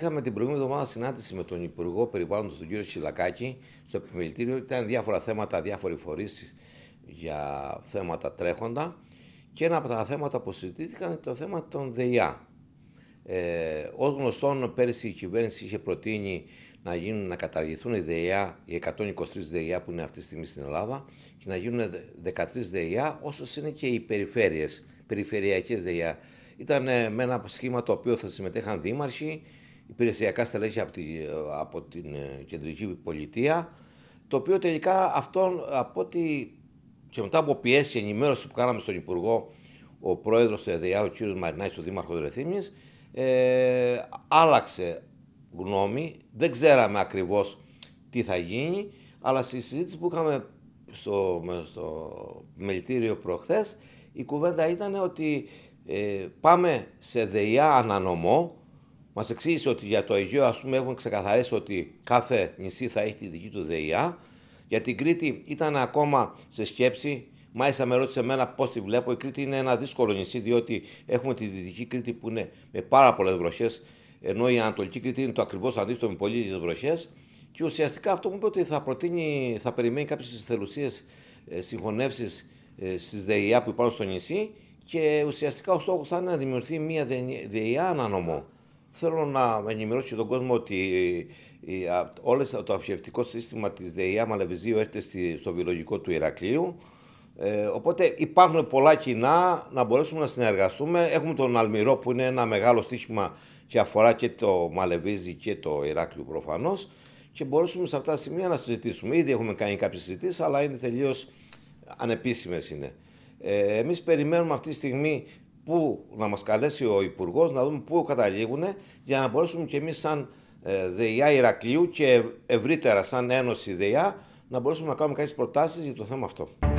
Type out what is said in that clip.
Είχαμε την προηγούμενη εβδομάδα συνάντηση με τον Υπουργό Περιβάλλοντος, τον κύριο Σιλακάκη, στο επιμελητήριο. Ήταν διάφορα θέματα, διάφοροι φορείς για θέματα τρέχοντα. Και ένα από τα θέματα που συζητήθηκαν ήταν το θέμα των ΔΕΙΑ. Ε, Ως γνωστόν, πέρυσι η κυβέρνηση είχε προτείνει να, γίνουν, να καταργηθούν οι ΔΕΙΑ, οι 123 ΔΕΙΑ που είναι αυτή τη στιγμή στην Ελλάδα και να γίνουν 13 ΔΕΙΑ, όσο είναι και οι περιφέρειες, περιφερειακές. ΔΕΙΑ. Ήταν ε, με ένα σχήμα το οποίο θα συμμετέχαν δήμαρχοι, υπηρεσιακά στελέχη από, τη, από την ε, κεντρική πολιτεία, το οποίο τελικά αυτόν από ότι και μετά από πιέσεις και ενημέρωση που κάναμε στον Υπουργό, ο πρόεδρος του ΕΔΕΑ, ο κ. Μαρινάη, του Δήμαρχο Δρεθύμνη, ε, άλλαξε γνώμη. Δεν ξέραμε ακριβώς τι θα γίνει, αλλά στη συζήτηση που είχαμε στο, στο μελητήριο προχθές, η κουβέντα ήταν ότι ε, πάμε σε ΔΕΙΑ ανανομό, Μας εξήγησε ότι για το Αιγαίο, ας πούμε, έχουν ξεκαθαρίσει ότι κάθε νησί θα έχει τη δική του ΔΕΙΑ. Για την Κρήτη ήταν ακόμα σε σκέψη. Μάλιστα με ρώτησε εμένα πώς τη βλέπω. Η Κρήτη είναι ένα δύσκολο νησί, διότι έχουμε τη Δυτική Κρήτη που είναι με πάρα πολλές βροχές, ενώ η Ανατολική Κρήτη είναι το ακριβώς αντίθετο με πολύ λίγε βροχές. Και ουσιαστικά αυτό μου είπε ότι θα, προτείνει, θα περιμένει κάποιες θελουσίε συγχωνεύσεις ε, στις ΔΕΙΑ που υπάρχουν στο νησί και ουσιαστικά ο στόχος θα είναι να δημιουργηθεί μια ΔΕΙΑ ανανομό. Θέλω να ενημερώσω και τον κόσμο ότι ε, ε, όλο το αψιευτικό σύστημα της ΔΕΗ Μαλεβιζίου έρχεται στο βιολογικό του Ηρακλείου. Ε, οπότε υπάρχουν πολλά κοινά να μπορέσουμε να συνεργαστούμε. Έχουμε τον Αλμυρό που είναι ένα μεγάλο στοίχημα και αφορά και το Μαλεβίζι και το Ηράκλειο προφανώς. Και μπορούσαμε σε αυτά τα σημεία να συζητήσουμε. Ήδη έχουμε κάνει κάποιες συζητήσεις, αλλά είναι τελείως ανεπίσημες Ε, Εμείς περιμένουμε αυτή τη στιγμή που να μας καλέσει ο Υπουργός να δούμε πού καταλήγουν για να μπορέσουμε και εμείς σαν ε, ΔΕΙΑ Ηρακλείου και ευρύτερα σαν Ένωση ΔΕΙΑ να μπορέσουμε να κάνουμε κάποιες προτάσεις για το θέμα αυτό.